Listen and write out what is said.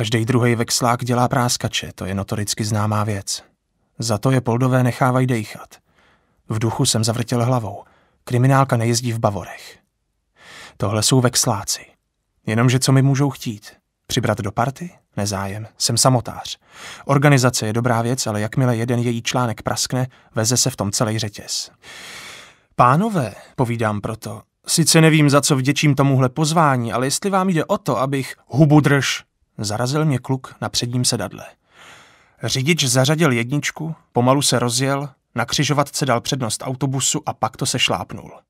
Každý druhý vexlák dělá práskače, to je notoricky známá věc. Za to je poldové nechávají dejchat. V duchu jsem zavrtěl hlavou. Kriminálka nejezdí v bavorech. Tohle jsou vexláci. Jenomže co mi můžou chtít? Přibrat do party? Nezájem. Jsem samotář. Organizace je dobrá věc, ale jakmile jeden její článek praskne, veze se v tom celý řetěz. Pánové, povídám proto, sice nevím, za co vděčím tomuhle pozvání, ale jestli vám jde o to, abych hubu drž Zarazil mě kluk na předním sedadle. Řidič zařadil jedničku, pomalu se rozjel, na křižovatce dal přednost autobusu a pak to se šlápnul.